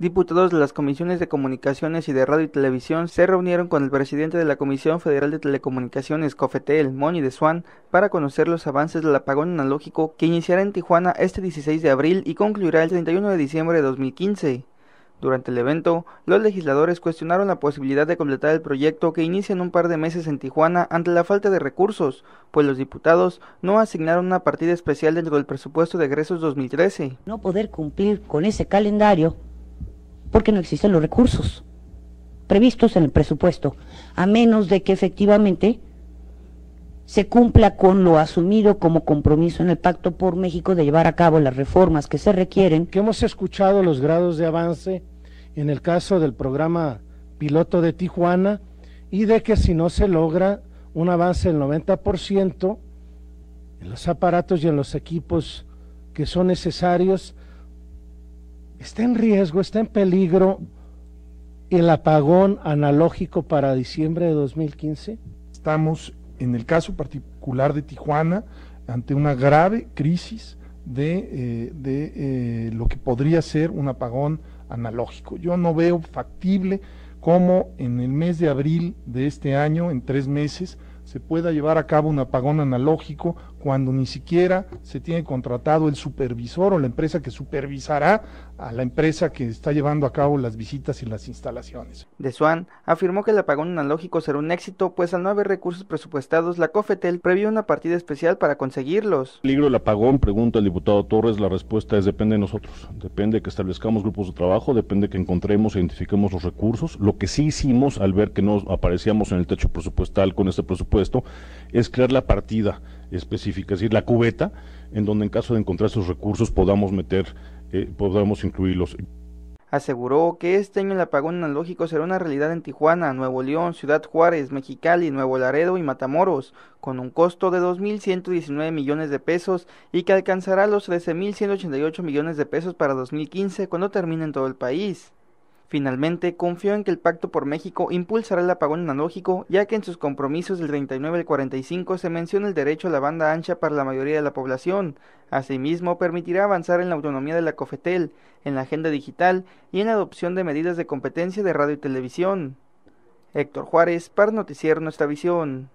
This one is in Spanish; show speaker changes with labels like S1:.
S1: Diputados de las comisiones de Comunicaciones y de Radio y Televisión se reunieron con el presidente de la Comisión Federal de Telecomunicaciones, Cofetel, Moni de Swan, para conocer los avances del apagón analógico que iniciará en Tijuana este 16 de abril y concluirá el 31 de diciembre de 2015. Durante el evento, los legisladores cuestionaron la posibilidad de completar el proyecto que inicia en un par de meses en Tijuana ante la falta de recursos, pues los diputados no asignaron una partida especial dentro del presupuesto de egresos 2013.
S2: No poder cumplir con ese calendario porque no existen los recursos previstos en el presupuesto, a menos de que efectivamente se cumpla con lo asumido como compromiso en el Pacto por México de llevar a cabo las reformas que se requieren. Que hemos escuchado los grados de avance
S3: en el caso del programa piloto de Tijuana y de que si no se logra un avance del 90% en los aparatos y en los equipos que son necesarios, está en riesgo, está en peligro el apagón analógico para diciembre de 2015? Estamos, en el caso particular de Tijuana, ante una grave
S4: crisis de, eh, de eh, lo que podría ser un apagón analógico. Yo no veo factible cómo en el mes de abril de este año, en tres meses, se pueda llevar a cabo un apagón analógico cuando ni siquiera se tiene contratado el supervisor o la empresa que supervisará a la empresa que está llevando a cabo las visitas y las instalaciones.
S1: De Swan afirmó que el apagón analógico será un éxito, pues al no haber recursos presupuestados, la COFETEL previó una partida especial para conseguirlos. ¿El peligro el
S5: apagón? Pregunta el diputado Torres. La respuesta es depende de nosotros. Depende que establezcamos grupos de trabajo, depende que encontremos e identifiquemos los recursos. Lo que sí hicimos al ver que no aparecíamos en el techo presupuestal con este presupuesto es crear la partida específica decir, la cubeta, en donde en caso de encontrar sus recursos podamos meter, eh, podamos incluirlos.
S1: Aseguró que este año el apagón analógico será una realidad en Tijuana, Nuevo León, Ciudad Juárez, Mexicali, Nuevo Laredo y Matamoros, con un costo de 2.119 millones de pesos y que alcanzará los 13.188 millones de pesos para 2015 cuando termine en todo el país. Finalmente, confió en que el Pacto por México impulsará el apagón analógico, ya que en sus compromisos del 39 al 45 se menciona el derecho a la banda ancha para la mayoría de la población. Asimismo, permitirá avanzar en la autonomía de la COFETEL, en la agenda digital y en la adopción de medidas de competencia de radio y televisión. Héctor Juárez, para Noticiero Nuestra Visión.